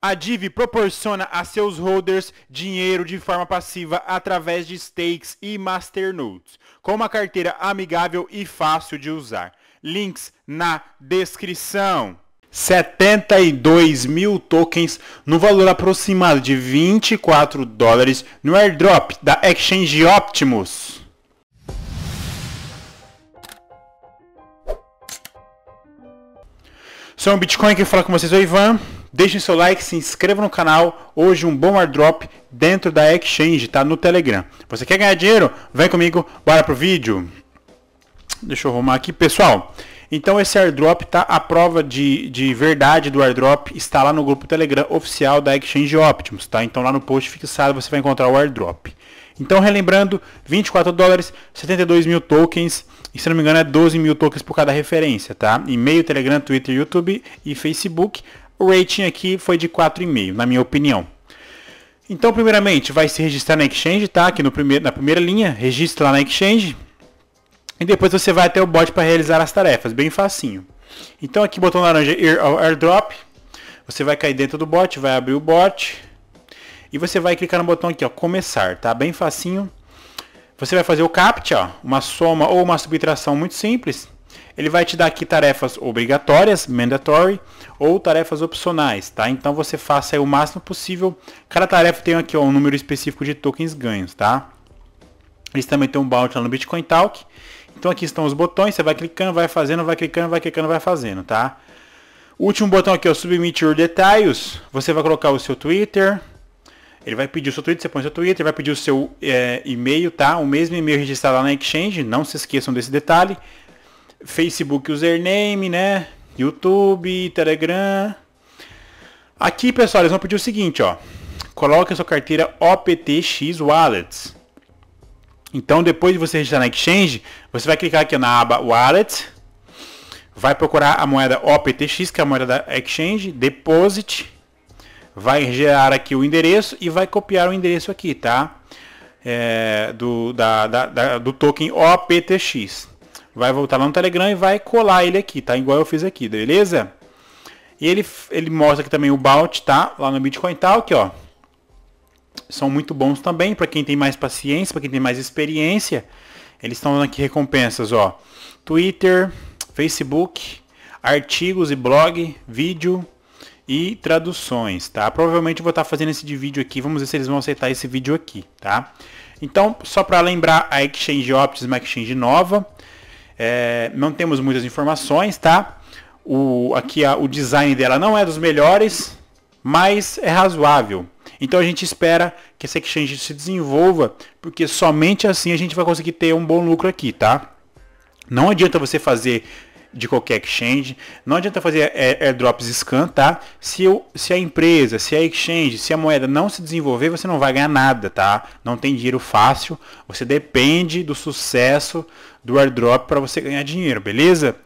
A DIV proporciona a seus holders dinheiro de forma passiva através de stakes e masternodes, com uma carteira amigável e fácil de usar. Links na descrição. 72 mil tokens no valor aproximado de 24 dólares no airdrop da Exchange Optimus. Sou um Bitcoin que fala com vocês, o Ivan. Deixem seu like, se inscreva no canal. Hoje um bom airdrop dentro da Exchange, tá? No Telegram. Você quer ganhar dinheiro? Vem comigo, bora pro vídeo. Deixa eu arrumar aqui, pessoal. Então esse airdrop tá a prova de, de verdade do airdrop está lá no grupo Telegram oficial da Exchange Optimus, tá? Então lá no post fixado você vai encontrar o airdrop. Então relembrando, 24 dólares, 72 mil tokens, e se não me engano é 12 mil tokens por cada referência, tá? E-mail, Telegram, Twitter, YouTube e Facebook. O rating aqui foi de 4,5, na minha opinião. Então, primeiramente, vai se registrar na Exchange, tá? Aqui no primeiro, na primeira linha, registra lá na Exchange. E depois você vai até o bot para realizar as tarefas, bem facinho. Então aqui, botão laranja, airdrop. Você vai cair dentro do bot, vai abrir o bot. E você vai clicar no botão aqui, ó, começar, tá? Bem facinho. Você vai fazer o CAPTCHA, uma soma ou uma subtração muito simples. Ele vai te dar aqui tarefas obrigatórias, mandatory, ou tarefas opcionais, tá? Então você faça o máximo possível. Cada tarefa tem aqui ó, um número específico de tokens ganhos, tá? Eles também tem um bounty lá no Bitcoin Talk. Então aqui estão os botões, você vai clicando, vai fazendo, vai clicando, vai clicando, vai fazendo, tá? O último botão aqui é o Submit Your Details. Você vai colocar o seu Twitter. Ele vai pedir o seu Twitter, você põe o seu Twitter, vai pedir o seu é, e-mail, tá? O mesmo e-mail registrado lá na Exchange, não se esqueçam desse detalhe. Facebook username, né? YouTube, Telegram. Aqui, pessoal, eles vão pedir o seguinte, ó. Coloque a sua carteira OPTX Wallets. Então, depois de você registrar na Exchange, você vai clicar aqui na aba Wallet, vai procurar a moeda OPTX, que é a moeda da Exchange, Deposit, vai gerar aqui o endereço e vai copiar o endereço aqui, tá? É, do, da, da, da, do token OPTX vai voltar lá no Telegram e vai colar ele aqui, tá? Igual eu fiz aqui, beleza? E ele, ele mostra aqui também o Bout, tá? Lá no Bitcoin Talk, ó. São muito bons também para quem tem mais paciência, para quem tem mais experiência. Eles estão dando aqui recompensas, ó. Twitter, Facebook, artigos e blog, vídeo e traduções, tá? Provavelmente vou estar tá fazendo esse de vídeo aqui, vamos ver se eles vão aceitar esse vídeo aqui, tá? Então, só para lembrar, a Exchange Optis, é uma exchange nova. É, não temos muitas informações, tá? O, aqui a, o design dela não é dos melhores, mas é razoável. Então a gente espera que essa exchange se desenvolva, porque somente assim a gente vai conseguir ter um bom lucro aqui, tá? Não adianta você fazer de qualquer exchange. Não adianta fazer é, é, airdrops scan, tá? Se, eu, se a empresa, se a exchange, se a moeda não se desenvolver, você não vai ganhar nada, tá? Não tem dinheiro fácil. Você depende do sucesso do airdrop para você ganhar dinheiro, beleza?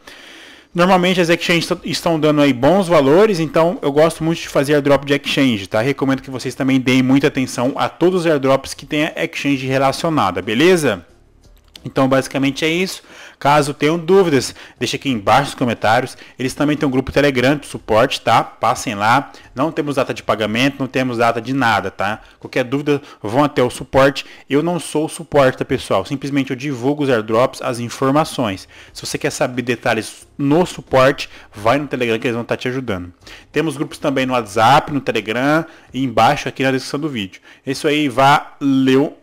Normalmente as exchanges estão dando aí bons valores, então eu gosto muito de fazer airdrop de exchange, tá? Recomendo que vocês também deem muita atenção a todos os airdrops que tenha exchange relacionada, beleza? Então basicamente é isso. Caso tenham dúvidas, deixe aqui embaixo nos comentários. Eles também têm um grupo Telegram de suporte, tá? Passem lá. Não temos data de pagamento, não temos data de nada, tá? Qualquer dúvida, vão até o suporte. Eu não sou o suporte, tá, pessoal? Simplesmente eu divulgo os airdrops, as informações. Se você quer saber detalhes no suporte, vai no Telegram que eles vão estar te ajudando. Temos grupos também no WhatsApp, no Telegram e embaixo aqui na descrição do vídeo. É isso aí, valeu!